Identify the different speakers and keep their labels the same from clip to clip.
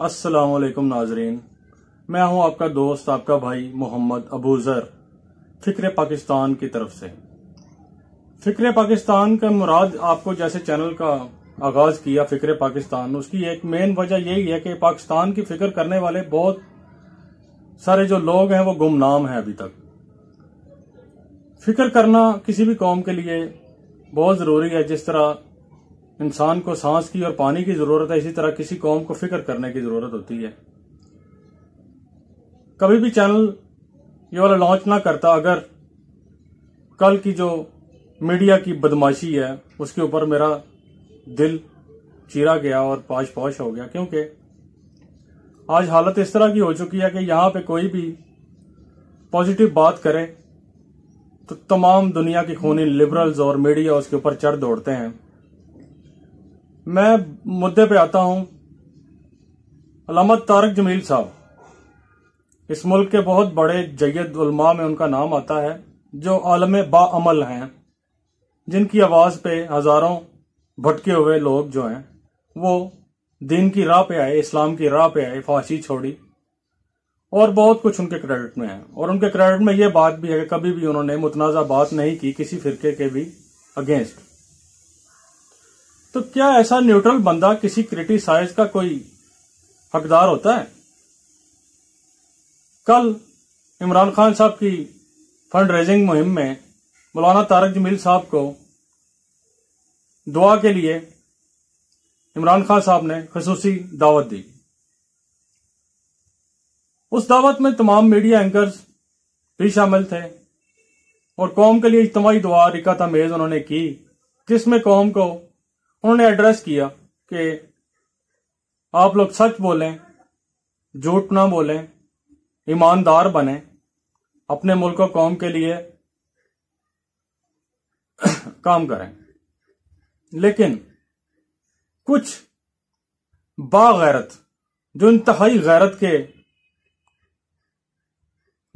Speaker 1: असलकम नाजरीन मैं हूं आपका दोस्त आपका भाई मोहम्मद अबूजर फ़िक्र पाकिस्तान की तरफ से फ़िक्र पाकिस्तान का मुराद आपको जैसे चैनल का आगाज़ किया फ़िक्र पाकिस्तान उसकी एक मेन वजह यही है कि पाकिस्तान की फ़िक्र करने वाले बहुत सारे जो लोग हैं वो गुमनाम हैं अभी तक फ़िक्र करना किसी भी कौम के लिए बहुत ज़रूरी है जिस तरह इंसान को सांस की और पानी की जरूरत है इसी तरह किसी कौम को फिक्र करने की जरूरत होती है कभी भी चैनल ये वाला लॉन्च ना करता अगर कल की जो मीडिया की बदमाशी है उसके ऊपर मेरा दिल चीरा गया और पाश पाश हो गया क्योंकि आज हालत इस तरह की हो चुकी है कि यहां पे कोई भी पॉजिटिव बात करे तो तमाम दुनिया के खूनी लिबरल्स और मीडिया उसके ऊपर चढ़ दौड़ते हैं मैं मुद्दे पे आता हूं अलामत तारक जमील साहब इस मुल्क के बहुत बड़े जैद उलमा में उनका नाम आता है जो आलम बामल हैं जिनकी आवाज़ पे हज़ारों भटके हुए लोग जो हैं वो दीन की राह पे आए इस्लाम की राह पे आए फांसी छोड़ी और बहुत कुछ उनके क्रेडिट में है और उनके क्रेडिट में यह बात भी है कि कभी भी उन्होंने मुतनाज़ा बात नहीं की किसी फिरके के भी अगेंस्ट तो क्या ऐसा न्यूट्रल बंदा किसी क्रिटिसाइज का कोई हकदार होता है कल इमरान खान साहब की फंड रेजिंग मुहिम में मौलाना तारक जमील साहब को दुआ के लिए इमरान खान साहब ने खसूसी दावत दी उस दावत में तमाम मीडिया एंकर्स भी शामिल थे और कौम के लिए इज्तमाही दुआ रिकाता मेज उन्होंने की जिसमें कौम को उन्होंने एड्रेस किया कि आप लोग सच बोलें झूठ ना बोलें ईमानदार बने अपने मुल्क और कौम के लिए काम करें लेकिन कुछ बागैरत जो इंतहाई गैरत के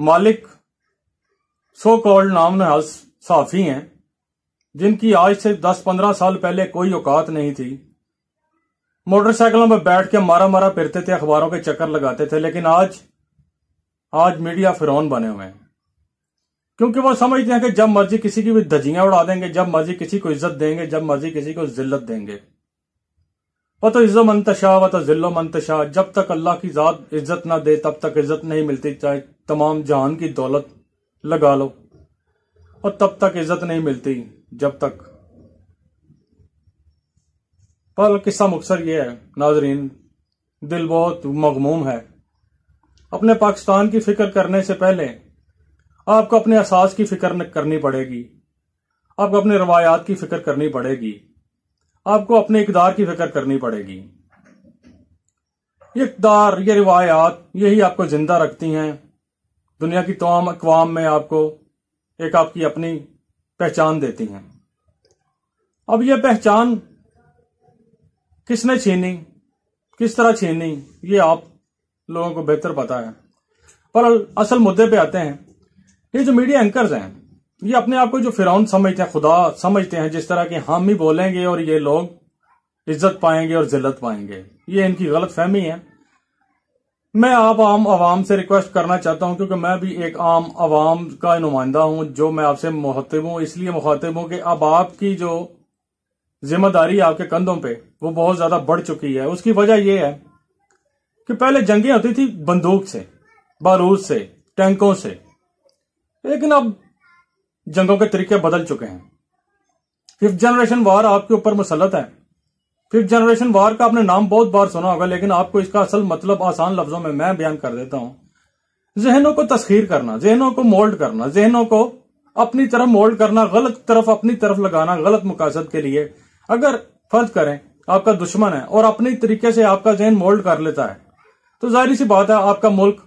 Speaker 1: मालिक सो कॉल्ड नाम नहाज साफी हैं जिनकी आज से 10-15 साल पहले कोई औकात नहीं थी मोटरसाइकिलों पर बैठ के मारा मारा फिरते थे अखबारों के चक्कर लगाते थे लेकिन आज आज मीडिया फिरौन बने हुए हैं क्योंकि वो समझते हैं कि जब मर्जी किसी की भी धजियां उड़ा देंगे जब मर्जी किसी को इज्जत देंगे जब मर्जी किसी को जिल्लत देंगे वह तो इज्जत मंतशाह व तो जिल्लो मंतशाह जब तक अल्लाह की जात इज्जत ना दे तब तक इज्जत नहीं मिलती चाहे तमाम जहान की दौलत लगा लो और तब तक इज्जत नहीं मिलती जब तक पर किस्सा मुख्तर यह है नाजरीन दिल बहुत मगमूम है अपने पाकिस्तान की फिक्र करने से पहले आपको अपने असास की फिक्र करनी पड़ेगी आपको अपने रवायात की फिक्र करनी पड़ेगी आपको अपने इकदार की फिक्र करनी पड़ेगी ये इकदार ये रिवायात यही आपको जिंदा रखती हैं दुनिया की तमाम अकवाम में आपको एक आपकी अपनी पहचान देती हैं अब यह पहचान किसने छीनी किस तरह छीनी ये आप लोगों को बेहतर पता है पर असल मुद्दे पे आते हैं ये जो मीडिया एंकर्स हैं ये अपने आप को जो फिराउन समझते हैं खुदा समझते हैं जिस तरह के हम ही बोलेंगे और ये लोग इज्जत पाएंगे और जिल्लत पाएंगे ये इनकी गलत फहमी है मैं आप आम आवाम से रिक्वेस्ट करना चाहता हूं क्योंकि मैं भी एक आम आवाम का नुमाइंदा हूं जो मैं आपसे मुखातिब हूं इसलिए मुखातिब हूं कि अब आपकी जो जिम्मेदारी आपके कंधों पे वो बहुत ज्यादा बढ़ चुकी है उसकी वजह यह है कि पहले जंगें होती थी बंदूक से बारूद से टैंकों से लेकिन अब जंगों के तरीके बदल चुके हैं फिफ्थ जनरेशन वार आपके ऊपर मुसलत है फिफ्थ जनरेशन वार का आपने नाम बहुत बार सुना होगा लेकिन आपको इसका असल मतलब आसान लफ्जों में मैं बयान कर देता हूं जहनों को तस्खीर करना जहनों को मोल्ड करना जहनों को अपनी तरफ मोल्ड करना गलत तरफ अपनी तरफ लगाना गलत मुकासद के लिए अगर फर्ज करें आपका दुश्मन है और अपने तरीके से आपका जहन मोल्ड कर लेता है तो जाहिर सी बात है आपका मुल्क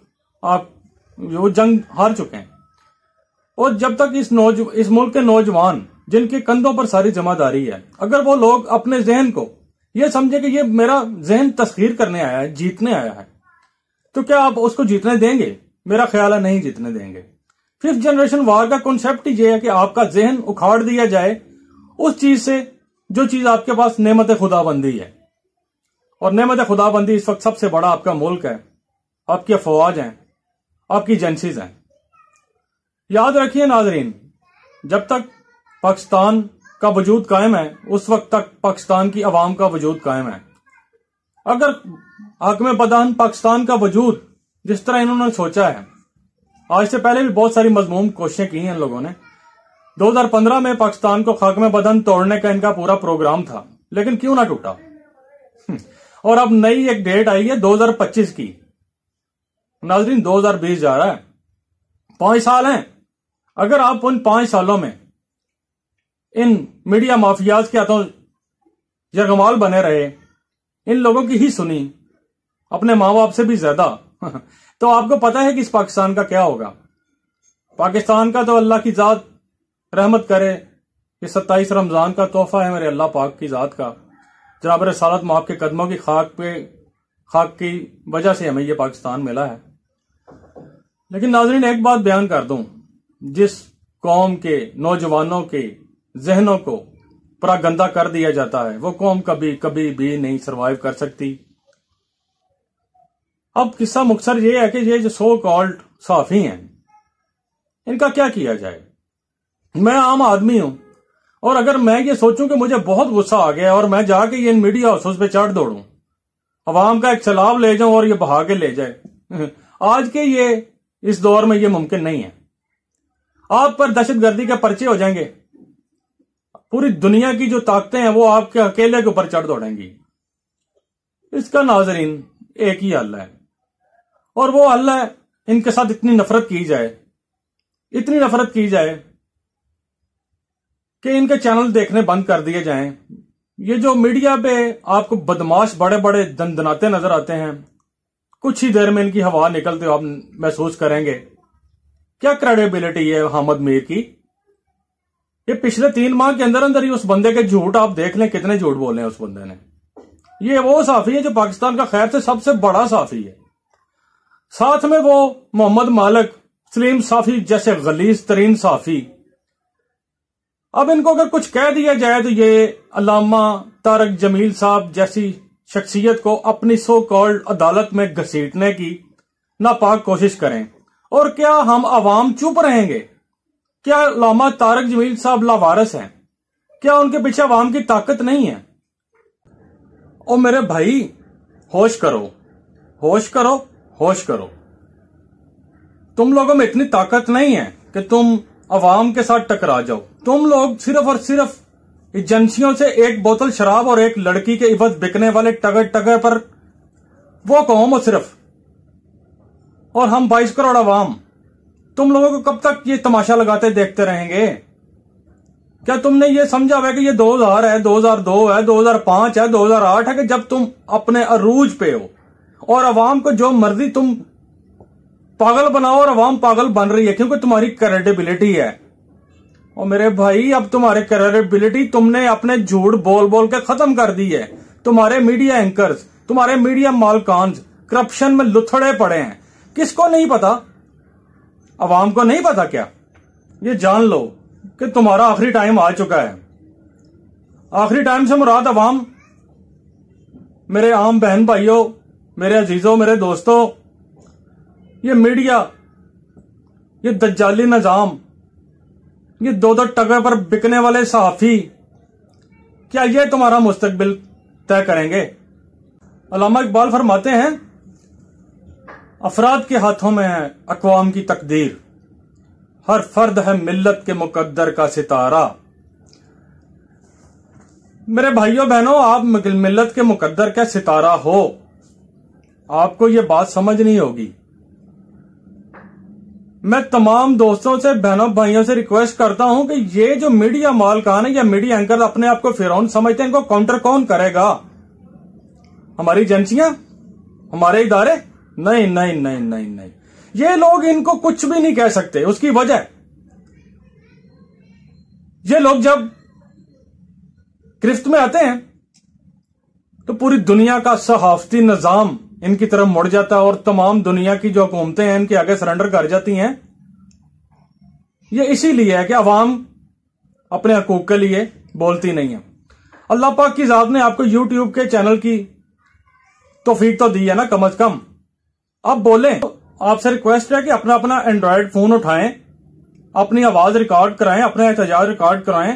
Speaker 1: आप वो जंग हार चुके हैं और जब तक इस नौज इस मुल्क के नौजवान जिनके कंधों पर सारी जमादारी है अगर वो लोग अपने जहन को ये समझे कि ये मेरा जहन तस्खीर करने आया है जीतने आया है तो क्या आप उसको जीतने देंगे मेरा ख्याल है नहीं जीतने देंगे फिफ्थ जनरेशन वार का कॉन्सेप्ट ये है कि आपका जहन उखाड़ दिया जाए उस चीज से जो चीज आपके पास नेमत खुदाबंदी है और नेमत खुदाबंदी इस वक्त सबसे बड़ा आपका मुल्क है आपकी अफवाज हैं आपकी एजेंसीज हैं याद रखिए नाजरीन जब तक पाकिस्तान का वजूद कायम है उस वक्त तक पाकिस्तान की आवाम का वजूद कायम है अगर हाकम बदान पाकिस्तान का वजूद जिस तरह इन्होंने सोचा है आज से पहले भी बहुत सारी मजमूम कोशिशें की हैं इन लोगों ने 2015 में पाकिस्तान को खाक में बदन तोड़ने का इनका पूरा प्रोग्राम था लेकिन क्यों ना टूटा हम्म, और अब नई एक डेट आई है 2025 की नाजरीन 2020 जा रहा है पांच साल हैं अगर आप उन पांच सालों में इन मीडिया माफियाज के हाथों यगमाल बने रहे इन लोगों की ही सुनी अपने माँ बाप से भी ज्यादा तो आपको पता है कि इस पाकिस्तान का क्या होगा पाकिस्तान का तो अल्लाह की जात रहमत करे कि सत्ताईस रमजान का तोहफा है मेरे अल्लाह पाक की जात का जनाब रसालत माप के कदमों की खाक पे खाक की वजह से हमें ये पाकिस्तान मिला है लेकिन नाजरीन एक बात बयान कर दूं जिस कौम के नौजवानों के जहनों को पूरा गंदा कर दिया जाता है वो कौम कभी कभी भी नहीं सरवाइव कर सकती अब किस्सा मुख्तर ये है कि ये जो सो कॉल्ड साफी हैं इनका क्या किया जाए मैं आम आदमी हूं और अगर मैं ये सोचूं कि मुझे बहुत गुस्सा आ गया और मैं जाके ये इन मीडिया हाउसेस पे चढ़ दौड़ू अवाम का एक सैलाब ले जाऊं और ये बहा के ले जाए आज के ये इस दौर में ये मुमकिन नहीं है आप पर दहशत गर्दी के पर्चे हो जाएंगे पूरी दुनिया की जो ताकतें हैं वो आपके अकेले के ऊपर चढ़ दौड़ेंगी इसका नाजरीन एक ही अल्लाह है और वो अल्लाह इनके साथ इतनी नफरत की जाए इतनी नफरत की जाए कि इनके चैनल देखने बंद कर दिए जाएं ये जो मीडिया पे आपको बदमाश बड़े बड़े दंदनाते नजर आते हैं कुछ ही देर में इनकी हवा निकलते हो आप महसूस करेंगे क्या क्रेडिबिलिटी है हामद मीर की ये पिछले तीन माह के अंदर अंदर ही उस बंदे के झूठ आप देख लें कितने झूठ बोले हैं उस बंदे ने ये वो साफी है जो पाकिस्तान का खैर से सबसे बड़ा साफी है साथ में वो मोहम्मद मालिक सलीम साफी जैसे गलीस तरीन साफी अब इनको अगर कुछ कह दिया जाए तो ये अलामा तारक जमील साहब जैसी शख्सियत को अपनी सो कॉल्ड अदालत में घसीटने की नापाक कोशिश करें और क्या हम आवाम चुप रहेंगे क्या लामा तारक जमील साहब लावारस हैं क्या उनके पीछे अवाम की ताकत नहीं है ओ मेरे भाई होश करो होश करो होश करो तुम लोगों में इतनी ताकत नहीं है कि तुम अवाम के साथ टकरा जाओ तुम लोग सिर्फ और सिर्फ एजेंसियों से एक बोतल शराब और एक लड़की के इवज बिकने वाले टगर टगर पर वो कौम हो सिर्फ और हम बाईस करोड़ अवाम तुम लोगों को कब तक ये तमाशा लगाते देखते रहेंगे क्या तुमने ये समझा हुआ कि ये 2000 है 2002 है 2005 है 2008 है कि जब तुम अपने अरूज पे हो और अवाम को जो मर्जी तुम पागल बनाओ और अवाम पागल बन रही है क्योंकि तुम्हारी क्रेडिबिलिटी है और मेरे भाई अब तुम्हारे क्रेडिबिलिटी तुमने अपने झूठ बोल बोल के खत्म कर दी है तुम्हारे मीडिया एंकर तुम्हारे मीडिया मालकान करप्शन में लुथड़े पड़े हैं किसको नहीं पता आवाम को नहीं पता क्या ये जान लो कि तुम्हारा आखिरी टाइम आ चुका है आखिरी टाइम से मुराद आवाम मेरे आम बहन भाइयों मेरे अजीजों मेरे दोस्तों ये मीडिया ये दज्जाली निज़ाम ये दो दो टगे पर बिकने वाले सहाफ़ी क्या ये तुम्हारा मुस्तकबिल तय करेंगे अलामा इकबाल फरमाते हैं अफराद के हाथों में है अकवाम की तकदीर हर फर्द है मिल्लत के मुकद्दर का सितारा मेरे भाइयों बहनों आप मिल्लत के मुकद्दर का सितारा हो आपको ये बात समझ नहीं होगी मैं तमाम दोस्तों से बहनों भाइयों से रिक्वेस्ट करता हूं कि ये जो मीडिया मालकान है या मीडिया एंकर अपने आप को फिरौन समझते हैं इनको काउंटर कौन करेगा हमारी एजेंसियां हमारे इदारे नहीं नहीं नहीं नहीं नहीं ये लोग इनको कुछ भी नहीं कह सकते उसकी वजह ये लोग जब क्रिफ्त में आते हैं तो पूरी दुनिया का सहाफती निजाम इनकी तरफ मुड़ जाता है और तमाम दुनिया की जो हुकूमतें हैं इनके आगे सरेंडर कर जाती हैं ये इसीलिए है कि अवाम अपने हकूक के लिए बोलती नहीं है अल्लाह पाक की जात ने आपको यूट्यूब के चैनल की तोफीक तो दी है ना कम अज कम अब बोले आपसे रिक्वेस्ट है कि अपना अपना एंड्रॉयड फोन उठाएं अपनी आवाज रिकॉर्ड कराएं अपना एहतजाज रिकॉर्ड कराएं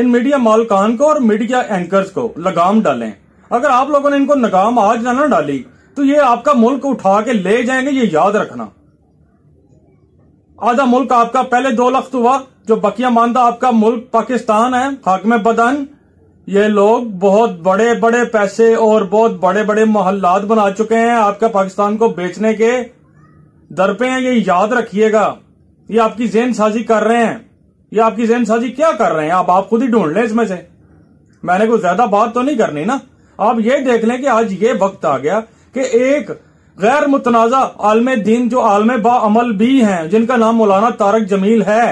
Speaker 1: इन मीडिया मालकान को और मीडिया एंकर्स को लगाम डालें अगर आप लोगों ने इनको लगाम आज ना ना डाली तो ये आपका मुल्क उठा के ले जाएंगे ये याद रखना आधा मुल्क आपका पहले दो लख्त हुआ जो बकिया मानता आपका मुल्क पाकिस्तान है हाकम बदन ये लोग बहुत बड़े बड़े पैसे और बहुत बड़े बड़े मोहल्लात बना चुके हैं आपका पाकिस्तान को बेचने के दर पे हैं ये याद रखिएगा ये आपकी जेन साजी कर रहे हैं ये आपकी जेन साजी क्या कर रहे हैं आप आप खुद ही ढूंढ लें इसमें से मैंने कुछ ज्यादा बात तो नहीं करनी ना आप ये देख लें कि आज ये वक्त आ गया कि एक गैर मुतनाज़ा आलम दीन जो आलम बामल भी हैं जिनका नाम मौलाना तारक जमील है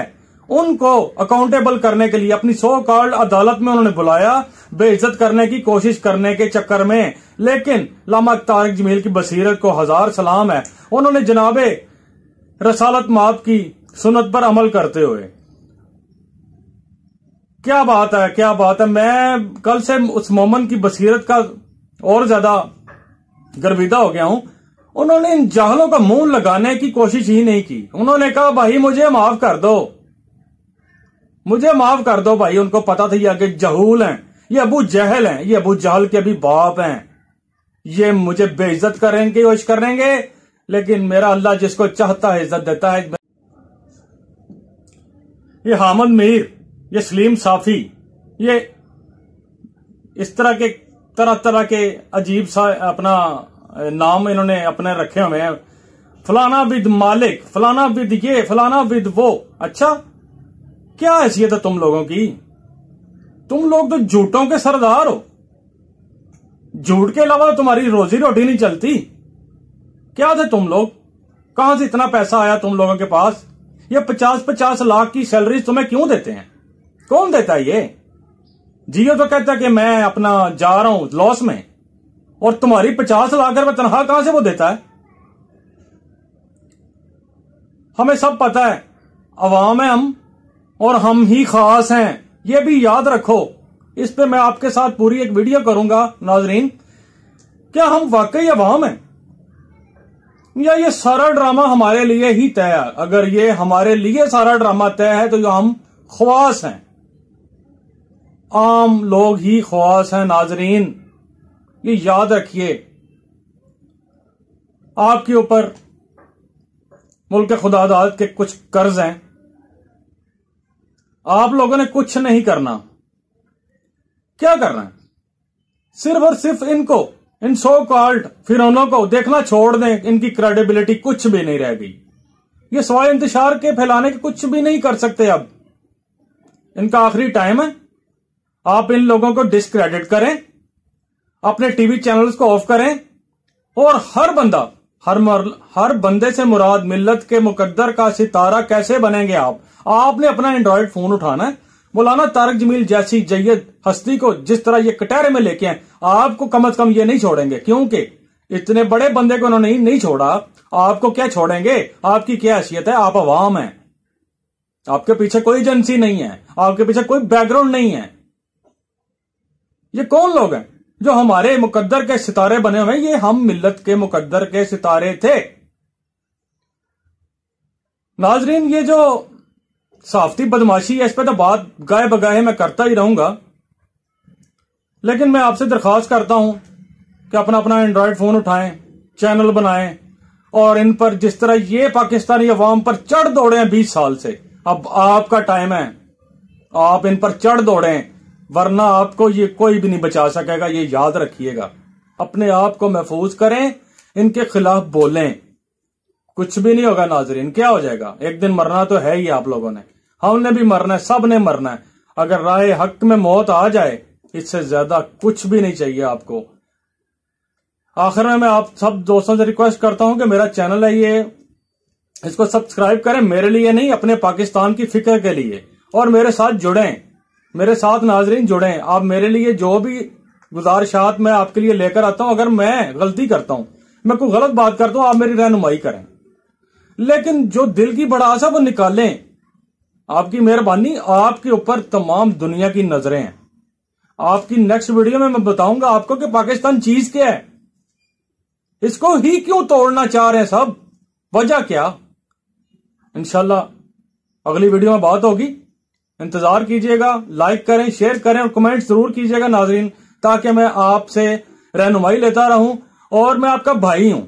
Speaker 1: उनको अकाउंटेबल करने के लिए अपनी सो कॉल्ड अदालत में उन्होंने बुलाया बेइज्जत करने की कोशिश करने के चक्कर में लेकिन लामा तारिक जमील की बसीरत को हजार सलाम है उन्होंने जनाबे रसालत माप की सुनत पर अमल करते हुए क्या बात है क्या बात है मैं कल से उस मोमन की बसीरत का और ज्यादा गर्विदा हो गया हूं उन्होंने इन जाहलों का मुंह लगाने की कोशिश ही नहीं की उन्होंने कहा भाई मुझे माफ कर दो मुझे माफ कर दो भाई उनको पता था ये आगे जहूल हैं ये अबू जहल हैं ये अबू जहल के भी बाप हैं ये मुझे बेइज्जत करेंगे कोशिश करेंगे लेकिन मेरा अल्लाह जिसको चाहता है इज्जत देता है ये हामद मीर ये सलीम साफी ये इस तरह के तरह तरह के अजीब सा अपना नाम इन्होंने अपने रखे हुए हैं फलाना विद मालिक फलाना विद ये फलाना विद वो अच्छा क्या हैसियत है तुम लोगों की तुम लोग तो झूठों के सरदार हो झूठ के अलावा तो तुम्हारी रोजी रोटी नहीं चलती क्या थे तुम लोग कहां से इतना पैसा आया तुम लोगों के पास ये पचास पचास लाख की सैलरी तुम्हें क्यों देते हैं कौन देता है ये जियो तो कहता कि मैं अपना जा रहा हूं लॉस में और तुम्हारी पचास लाख रुपए तनख्वाह कहां से वो देता है हमें सब पता है अवाम है हम और हम ही खास हैं ये भी याद रखो इस पे मैं आपके साथ पूरी एक वीडियो करूंगा नाजरीन क्या हम वाकई अवाम हैं या ये सारा ड्रामा हमारे लिए ही तय है अगर ये हमारे लिए सारा ड्रामा तय है तो जो हम ख्वास हैं आम लोग ही ख्वास हैं नाजरीन ये याद रखिए आपके ऊपर मुल्क खुदादाद के कुछ कर्ज हैं आप लोगों ने कुछ नहीं करना क्या करना है सिर्फ और सिर्फ इनको इन सो कॉल्ड फिर को देखना छोड़ दें इनकी क्रेडिबिलिटी कुछ भी नहीं रह गई ये सवाल इंतजार के फैलाने के कुछ भी नहीं कर सकते अब इनका आखिरी टाइम है आप इन लोगों को डिसक्रेडिट करें अपने टीवी चैनल्स को ऑफ करें और हर बंदा हर मर, हर बंदे से मुराद मिल्लत के मुकद्दर का सितारा कैसे बनेंगे आप आपने अपना एंड्रॉयड फोन उठाना है मौलाना तारक जमील जैसी जैयद हस्ती को जिस तरह ये कटहरे में लेके आए आपको कम अज कम ये नहीं छोड़ेंगे क्योंकि इतने बड़े बंदे को उन्होंने नहीं छोड़ा आपको क्या छोड़ेंगे आपकी क्या हैसियत है आप अवाम है आपके पीछे कोई एजेंसी नहीं है आपके पीछे कोई बैकग्राउंड नहीं है ये कौन लोग हैं जो हमारे मुकद्दर के सितारे बने हुए ये हम मिल्लत के मुकद्दर के सितारे थे नाजरीन ये जो सहाफती बदमाशी है इस पर तो बात गाय बगाहे मैं करता ही रहूंगा लेकिन मैं आपसे दरख्वास्त करता हूं कि अपना अपना एंड्रॉयड फोन उठाएं चैनल बनाएं और इन पर जिस तरह ये पाकिस्तानी अवाम पर चढ़ दौड़े हैं बीस साल से अब आपका टाइम है आप इन पर चढ़ दौड़े वरना आपको ये कोई भी नहीं बचा सकेगा ये याद रखिएगा अपने आप को महफूज करें इनके खिलाफ बोलें कुछ भी नहीं होगा नाजरीन क्या हो जाएगा एक दिन मरना तो है ही आप लोगों ने हमने भी मरना है सब ने मरना है अगर राय हक में मौत आ जाए इससे ज्यादा कुछ भी नहीं चाहिए आपको आखिर में मैं आप सब दोस्तों से रिक्वेस्ट करता हूं कि मेरा चैनल है ये इसको सब्सक्राइब करें मेरे लिए नहीं अपने पाकिस्तान की फिक्र के लिए और मेरे साथ जुड़ें मेरे साथ नाजरीन जुड़ें आप मेरे लिए जो भी गुजारिशात मैं आपके लिए लेकर आता हूं अगर मैं गलती करता हूं मैं कोई गलत बात करता हूं आप मेरी रहनुमाई करें लेकिन जो दिल की बड़ास है वो निकालें आपकी मेहरबानी आपके ऊपर तमाम दुनिया की नजरें हैं आपकी नेक्स्ट वीडियो में मैं बताऊंगा आपको कि पाकिस्तान चीज क्या है इसको ही क्यों तोड़ना चाह रहे हैं सब वजह क्या इनशाला अगली वीडियो में बात होगी इंतजार कीजिएगा लाइक करें शेयर करें और कमेंट जरूर कीजिएगा नाजरीन ताकि मैं आपसे रहनुमाई लेता रहूं और मैं आपका भाई हूं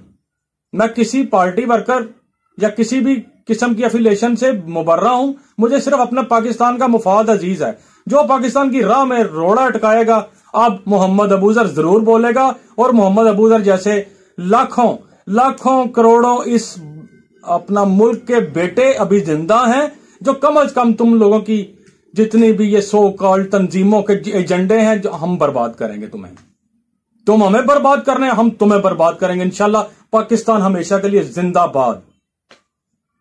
Speaker 1: मैं किसी पार्टी वर्कर या किसी भी किस्म की अफिलेशन से मुबर्रा हूं मुझे सिर्फ अपना पाकिस्तान का मुफाद अजीज है जो पाकिस्तान की राह में रोड़ा अटकाएगा अब मोहम्मद अबूजर जरूर बोलेगा और मोहम्मद अबूजर जैसे लाखों लाखों करोड़ों इस अपना मुल्क के बेटे अभी जिंदा हैं जो कम अज कम तुम लोगों की जितनी भी ये सो कॉल तंजीमों के एजेंडे हैं जो हम बर्बाद करेंगे तुम्हें तुम हमें बर्बाद करने हम तुम्हें बर्बाद करेंगे इंशाल्लाह पाकिस्तान हमेशा के लिए जिंदाबाद